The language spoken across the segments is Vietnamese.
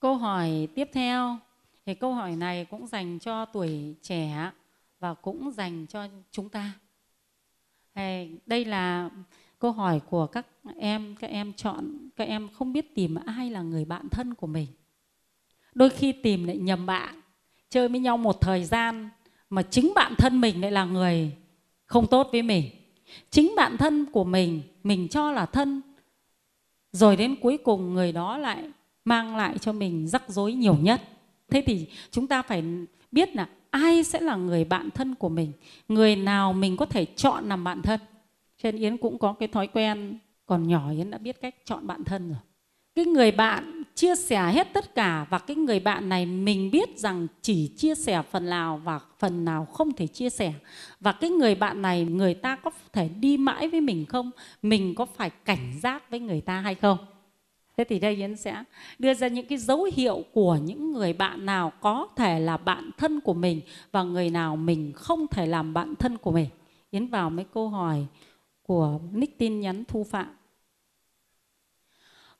Câu hỏi tiếp theo thì câu hỏi này cũng dành cho tuổi trẻ và cũng dành cho chúng ta. Đây là câu hỏi của các em, các em chọn, các em không biết tìm ai là người bạn thân của mình. Đôi khi tìm lại nhầm bạn, chơi với nhau một thời gian mà chính bạn thân mình lại là người không tốt với mình. Chính bạn thân của mình, mình cho là thân, rồi đến cuối cùng người đó lại mang lại cho mình rắc rối nhiều nhất thế thì chúng ta phải biết là ai sẽ là người bạn thân của mình người nào mình có thể chọn làm bạn thân Trên yến cũng có cái thói quen còn nhỏ yến đã biết cách chọn bạn thân rồi cái người bạn chia sẻ hết tất cả và cái người bạn này mình biết rằng chỉ chia sẻ phần nào và phần nào không thể chia sẻ và cái người bạn này người ta có thể đi mãi với mình không mình có phải cảnh giác với người ta hay không Thế thì đây Yến sẽ đưa ra những cái dấu hiệu của những người bạn nào có thể là bạn thân của mình và người nào mình không thể làm bạn thân của mình. Yến vào mấy câu hỏi của nick tin nhắn Thu Phạm.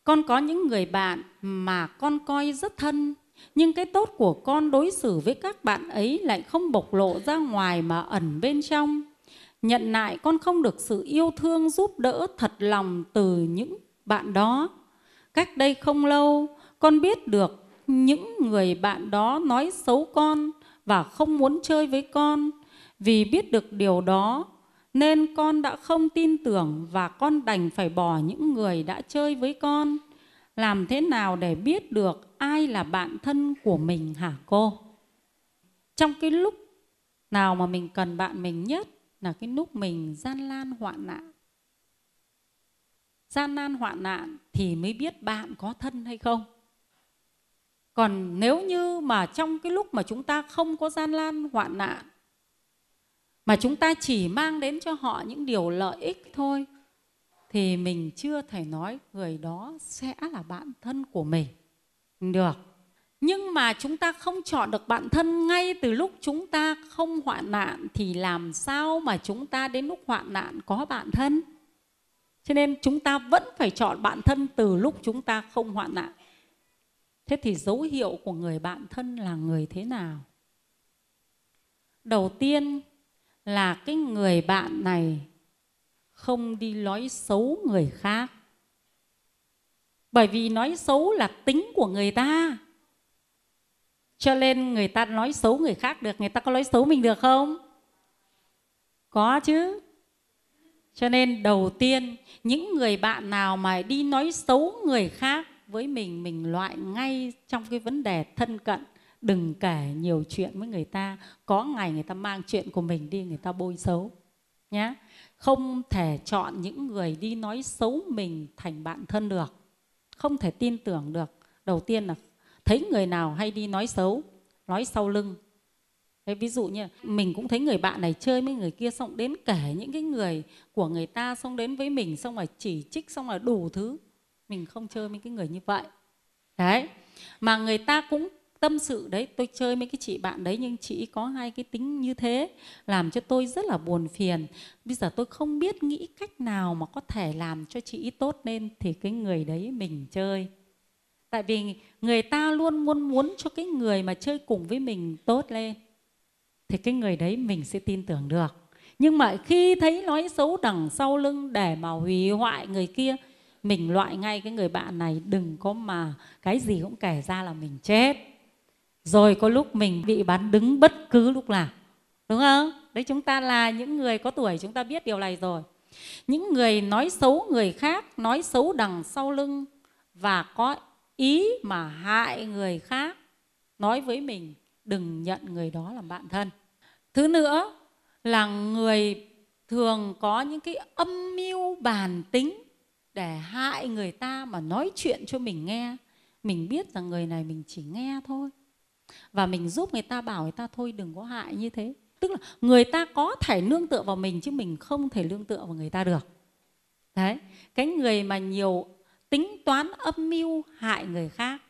Con có những người bạn mà con coi rất thân nhưng cái tốt của con đối xử với các bạn ấy lại không bộc lộ ra ngoài mà ẩn bên trong. Nhận lại con không được sự yêu thương giúp đỡ thật lòng từ những bạn đó Cách đây không lâu, con biết được những người bạn đó nói xấu con và không muốn chơi với con. Vì biết được điều đó, nên con đã không tin tưởng và con đành phải bỏ những người đã chơi với con. Làm thế nào để biết được ai là bạn thân của mình hả cô? Trong cái lúc nào mà mình cần bạn mình nhất là cái lúc mình gian lan hoạn nạn gian nan hoạn nạn thì mới biết bạn có thân hay không còn nếu như mà trong cái lúc mà chúng ta không có gian nan hoạn nạn mà chúng ta chỉ mang đến cho họ những điều lợi ích thôi thì mình chưa thể nói người đó sẽ là bạn thân của mình được nhưng mà chúng ta không chọn được bạn thân ngay từ lúc chúng ta không hoạn nạn thì làm sao mà chúng ta đến lúc hoạn nạn có bạn thân cho nên chúng ta vẫn phải chọn bạn thân từ lúc chúng ta không hoạn nạn. Thế thì dấu hiệu của người bạn thân là người thế nào? Đầu tiên là cái người bạn này không đi nói xấu người khác. Bởi vì nói xấu là tính của người ta. Cho nên người ta nói xấu người khác được, người ta có nói xấu mình được không? Có chứ. Cho nên đầu tiên những người bạn nào mà đi nói xấu người khác với mình mình loại ngay trong cái vấn đề thân cận đừng kể nhiều chuyện với người ta có ngày người ta mang chuyện của mình đi người ta bôi xấu nhé không thể chọn những người đi nói xấu mình thành bạn thân được không thể tin tưởng được đầu tiên là thấy người nào hay đi nói xấu nói sau lưng Thế ví dụ như mình cũng thấy người bạn này chơi với người kia xong đến kể những cái người của người ta xong đến với mình xong rồi chỉ trích xong rồi đủ thứ. Mình không chơi với cái người như vậy. Đấy. Mà người ta cũng tâm sự đấy tôi chơi mấy cái chị bạn đấy nhưng chị có hai cái tính như thế làm cho tôi rất là buồn phiền bây giờ tôi không biết nghĩ cách nào mà có thể làm cho chị tốt lên thì cái người đấy mình chơi tại vì người ta luôn muốn muốn cho cái người mà chơi cùng với mình tốt lên thì cái người đấy mình sẽ tin tưởng được nhưng mà khi thấy nói xấu đằng sau lưng để mà hủy hoại người kia mình loại ngay cái người bạn này đừng có mà cái gì cũng kể ra là mình chết rồi có lúc mình bị bán đứng bất cứ lúc nào đúng không đấy chúng ta là những người có tuổi chúng ta biết điều này rồi những người nói xấu người khác nói xấu đằng sau lưng và có ý mà hại người khác nói với mình đừng nhận người đó làm bạn thân thứ nữa là người thường có những cái âm mưu bàn tính để hại người ta mà nói chuyện cho mình nghe mình biết rằng người này mình chỉ nghe thôi và mình giúp người ta bảo người ta thôi đừng có hại như thế tức là người ta có thể nương tựa vào mình chứ mình không thể nương tựa vào người ta được đấy cái người mà nhiều tính toán âm mưu hại người khác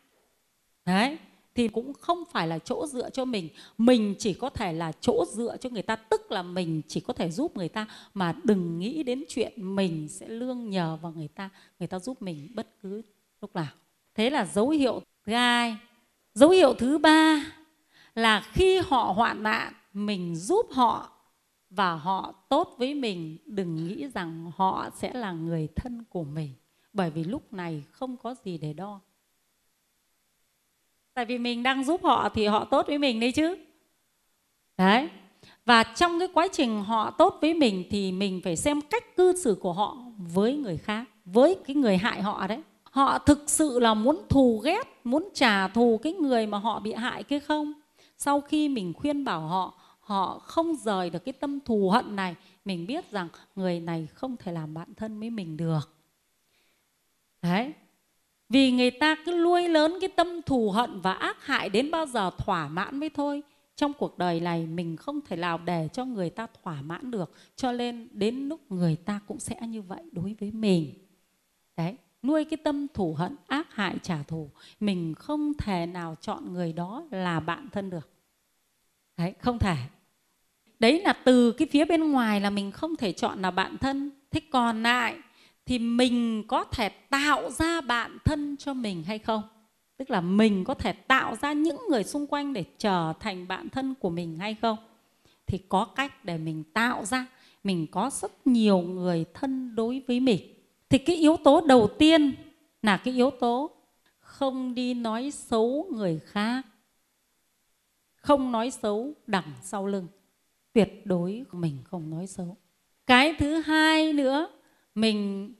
đấy thì cũng không phải là chỗ dựa cho mình mình chỉ có thể là chỗ dựa cho người ta tức là mình chỉ có thể giúp người ta mà đừng nghĩ đến chuyện mình sẽ lương nhờ vào người ta người ta giúp mình bất cứ lúc nào thế là dấu hiệu thứ hai dấu hiệu thứ ba là khi họ hoạn nạn mình giúp họ và họ tốt với mình đừng nghĩ rằng họ sẽ là người thân của mình bởi vì lúc này không có gì để đo tại vì mình đang giúp họ thì họ tốt với mình đấy chứ đấy và trong cái quá trình họ tốt với mình thì mình phải xem cách cư xử của họ với người khác với cái người hại họ đấy họ thực sự là muốn thù ghét muốn trả thù cái người mà họ bị hại cái không sau khi mình khuyên bảo họ họ không rời được cái tâm thù hận này mình biết rằng người này không thể làm bạn thân với mình được đấy vì người ta cứ nuôi lớn cái tâm thù hận và ác hại đến bao giờ thỏa mãn mới thôi trong cuộc đời này mình không thể nào để cho người ta thỏa mãn được cho nên đến lúc người ta cũng sẽ như vậy đối với mình đấy nuôi cái tâm thù hận ác hại trả thù mình không thể nào chọn người đó là bạn thân được đấy không thể đấy là từ cái phía bên ngoài là mình không thể chọn là bạn thân thế còn lại thì mình có thể tạo ra bạn thân cho mình hay không tức là mình có thể tạo ra những người xung quanh để trở thành bạn thân của mình hay không thì có cách để mình tạo ra mình có rất nhiều người thân đối với mình thì cái yếu tố đầu tiên là cái yếu tố không đi nói xấu người khác không nói xấu đằng sau lưng tuyệt đối mình không nói xấu cái thứ hai nữa mình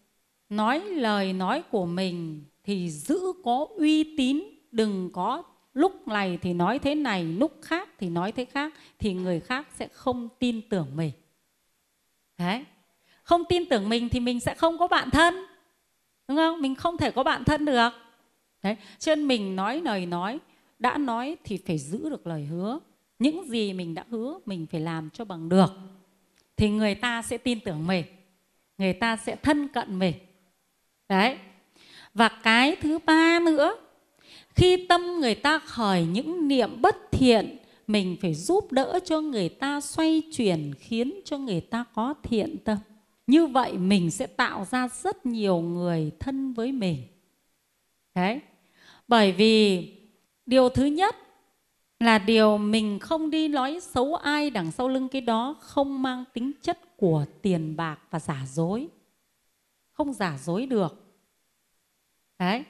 nói lời nói của mình thì giữ có uy tín đừng có lúc này thì nói thế này lúc khác thì nói thế khác thì người khác sẽ không tin tưởng mình đấy không tin tưởng mình thì mình sẽ không có bạn thân đúng không mình không thể có bạn thân được đấy cho nên mình nói lời nói đã nói thì phải giữ được lời hứa những gì mình đã hứa mình phải làm cho bằng được thì người ta sẽ tin tưởng mình người ta sẽ thân cận mình đấy và cái thứ ba nữa khi tâm người ta khởi những niệm bất thiện mình phải giúp đỡ cho người ta xoay chuyển khiến cho người ta có thiện tâm như vậy mình sẽ tạo ra rất nhiều người thân với mình đấy bởi vì điều thứ nhất là điều mình không đi nói xấu ai đằng sau lưng cái đó không mang tính chất của tiền bạc và giả dối không giả dối được đấy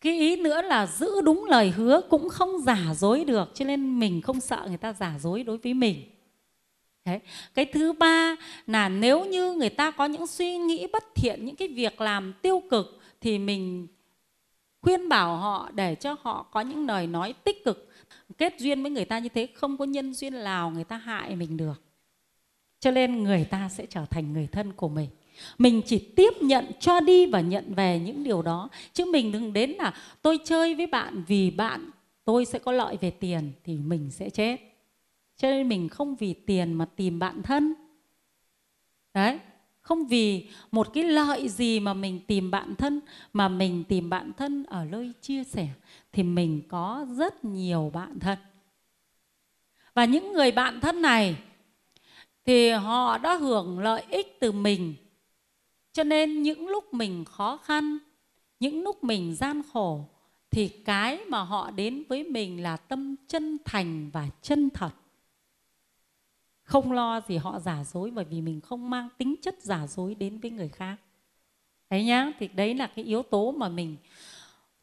cái ý nữa là giữ đúng lời hứa cũng không giả dối được cho nên mình không sợ người ta giả dối đối với mình Đấy. cái thứ ba là nếu như người ta có những suy nghĩ bất thiện những cái việc làm tiêu cực thì mình khuyên bảo họ để cho họ có những lời nói tích cực kết duyên với người ta như thế không có nhân duyên nào người ta hại mình được cho nên người ta sẽ trở thành người thân của mình mình chỉ tiếp nhận cho đi và nhận về những điều đó chứ mình đừng đến là tôi chơi với bạn vì bạn tôi sẽ có lợi về tiền thì mình sẽ chết cho nên mình không vì tiền mà tìm bạn thân đấy không vì một cái lợi gì mà mình tìm bạn thân mà mình tìm bạn thân ở nơi chia sẻ thì mình có rất nhiều bạn thân và những người bạn thân này thì họ đã hưởng lợi ích từ mình cho nên những lúc mình khó khăn những lúc mình gian khổ thì cái mà họ đến với mình là tâm chân thành và chân thật không lo gì họ giả dối bởi vì mình không mang tính chất giả dối đến với người khác đấy nhá thì đấy là cái yếu tố mà mình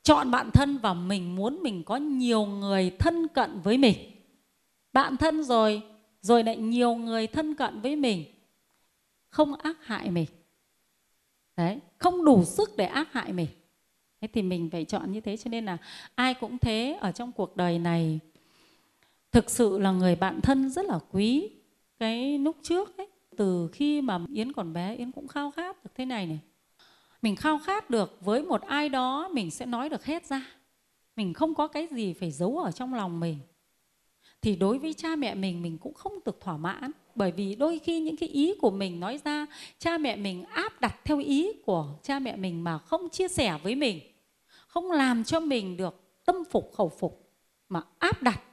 chọn bạn thân và mình muốn mình có nhiều người thân cận với mình bạn thân rồi rồi lại nhiều người thân cận với mình không ác hại mình đấy không đủ sức để ác hại mình thế thì mình phải chọn như thế cho nên là ai cũng thế ở trong cuộc đời này thực sự là người bạn thân rất là quý cái lúc trước ấy từ khi mà yến còn bé yến cũng khao khát được thế này này mình khao khát được với một ai đó mình sẽ nói được hết ra mình không có cái gì phải giấu ở trong lòng mình thì đối với cha mẹ mình mình cũng không được thỏa mãn bởi vì đôi khi những cái ý của mình nói ra cha mẹ mình áp đặt theo ý của cha mẹ mình mà không chia sẻ với mình không làm cho mình được tâm phục khẩu phục mà áp đặt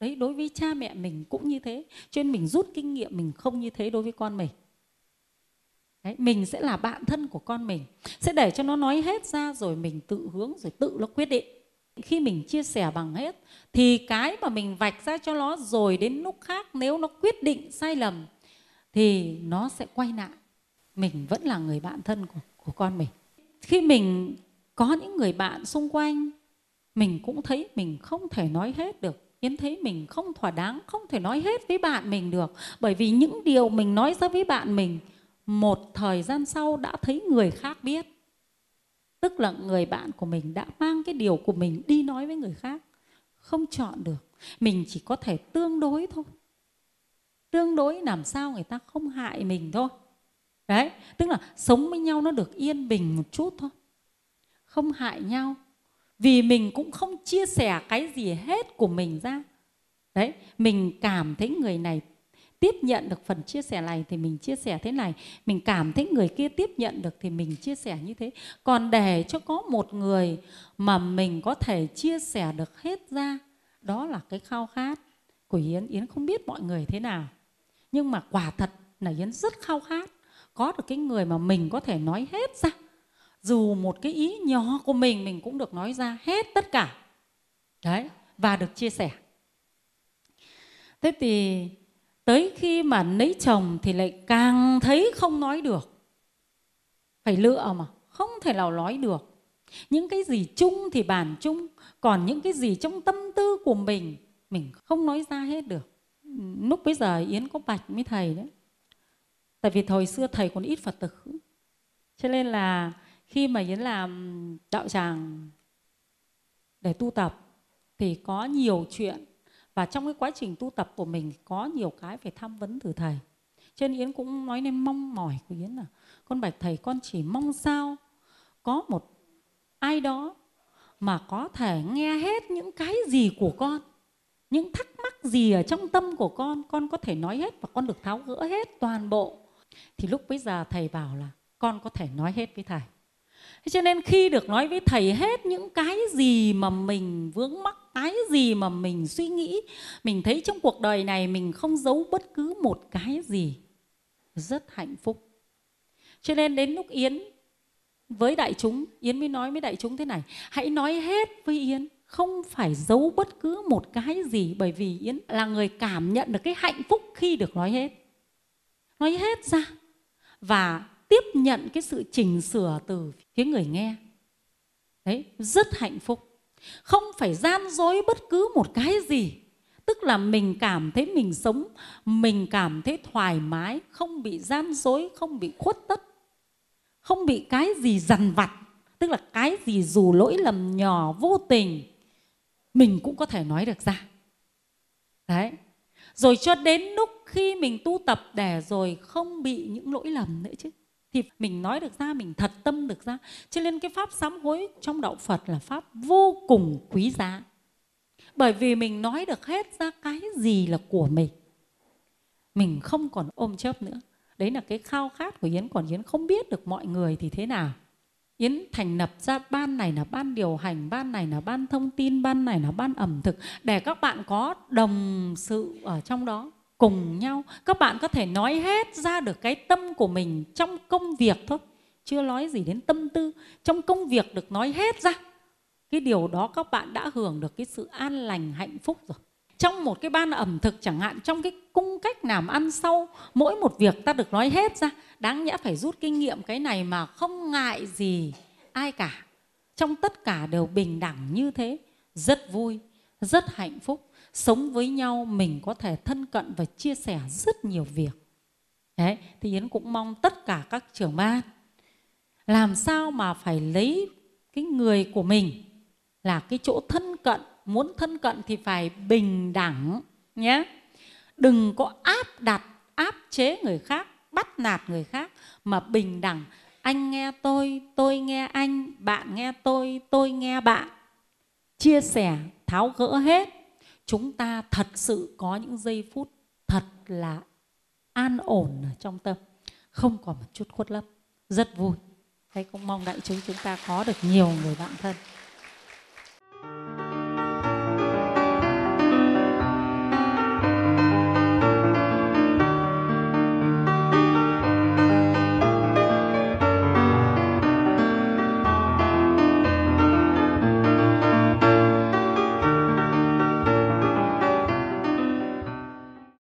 đấy đối với cha mẹ mình cũng như thế cho nên mình rút kinh nghiệm mình không như thế đối với con mình Đấy, mình sẽ là bạn thân của con mình sẽ để cho nó nói hết ra rồi mình tự hướng rồi tự nó quyết định khi mình chia sẻ bằng hết thì cái mà mình vạch ra cho nó rồi đến lúc khác nếu nó quyết định sai lầm thì nó sẽ quay lại mình vẫn là người bạn thân của, của con mình khi mình có những người bạn xung quanh mình cũng thấy mình không thể nói hết được Yến thấy mình không thỏa đáng, không thể nói hết với bạn mình được. Bởi vì những điều mình nói ra với bạn mình, một thời gian sau đã thấy người khác biết tức là người bạn của mình đã mang cái điều của mình đi nói với người khác không chọn được mình chỉ có thể tương đối thôi tương đối làm sao người ta không hại mình thôi đấy tức là sống với nhau nó được yên bình một chút thôi không hại nhau vì mình cũng không chia sẻ cái gì hết của mình ra đấy mình cảm thấy người này tiếp nhận được phần chia sẻ này thì mình chia sẻ thế này mình cảm thấy người kia tiếp nhận được thì mình chia sẻ như thế còn để cho có một người mà mình có thể chia sẻ được hết ra đó là cái khao khát của yến yến không biết mọi người thế nào nhưng mà quả thật là yến rất khao khát có được cái người mà mình có thể nói hết ra dù một cái ý nhỏ của mình mình cũng được nói ra hết tất cả đấy và được chia sẻ thế thì tới khi mà lấy chồng thì lại càng thấy không nói được phải lựa mà không thể nào nói được những cái gì chung thì bàn chung còn những cái gì trong tâm tư của mình mình không nói ra hết được lúc bây giờ yến có bạch với thầy đấy tại vì thời xưa thầy còn ít phật tử cho nên là khi mà yến làm đạo tràng để tu tập thì có nhiều chuyện và trong cái quá trình tu tập của mình có nhiều cái phải tham vấn từ thầy cho nên yến cũng nói nên mong mỏi của yến là con bạch thầy con chỉ mong sao có một ai đó mà có thể nghe hết những cái gì của con những thắc mắc gì ở trong tâm của con con có thể nói hết và con được tháo gỡ hết toàn bộ thì lúc bây giờ thầy bảo là con có thể nói hết với thầy cho nên khi được nói với thầy hết những cái gì mà mình vướng mắc cái gì mà mình suy nghĩ mình thấy trong cuộc đời này mình không giấu bất cứ một cái gì rất hạnh phúc cho nên đến lúc yến với đại chúng yến mới nói với đại chúng thế này hãy nói hết với yến không phải giấu bất cứ một cái gì bởi vì yến là người cảm nhận được cái hạnh phúc khi được nói hết nói hết ra và tiếp nhận cái sự chỉnh sửa từ phía người nghe đấy rất hạnh phúc không phải gian dối bất cứ một cái gì tức là mình cảm thấy mình sống mình cảm thấy thoải mái không bị gian dối không bị khuất tất không bị cái gì dằn vặt tức là cái gì dù lỗi lầm nhỏ vô tình mình cũng có thể nói được ra đấy rồi cho đến lúc khi mình tu tập để rồi không bị những lỗi lầm nữa chứ thì mình nói được ra mình thật tâm được ra cho nên cái pháp sám hối trong đạo phật là pháp vô cùng quý giá bởi vì mình nói được hết ra cái gì là của mình mình không còn ôm chớp nữa đấy là cái khao khát của yến còn yến không biết được mọi người thì thế nào Yến thành lập ra ban này là ban điều hành, ban này là ban thông tin, ban này là ban ẩm thực để các bạn có đồng sự ở trong đó cùng nhau các bạn có thể nói hết ra được cái tâm của mình trong công việc thôi chưa nói gì đến tâm tư trong công việc được nói hết ra cái điều đó các bạn đã hưởng được cái sự an lành hạnh phúc rồi trong một cái ban ẩm thực chẳng hạn trong cái cung cách làm ăn sau mỗi một việc ta được nói hết ra đáng nhẽ phải rút kinh nghiệm cái này mà không ngại gì ai cả trong tất cả đều bình đẳng như thế rất vui rất hạnh phúc sống với nhau mình có thể thân cận và chia sẻ rất nhiều việc Đấy, thì Yến cũng mong tất cả các trưởng ban làm sao mà phải lấy cái người của mình là cái chỗ thân cận muốn thân cận thì phải bình đẳng nhé đừng có áp đặt áp chế người khác bắt nạt người khác mà bình đẳng anh nghe tôi tôi nghe anh bạn nghe tôi tôi nghe bạn chia sẻ tháo gỡ hết chúng ta thật sự có những giây phút thật là an ổn ở trong tâm không còn một chút khuất lấp rất vui thế cũng mong đại chúng chúng ta có được nhiều người bạn thân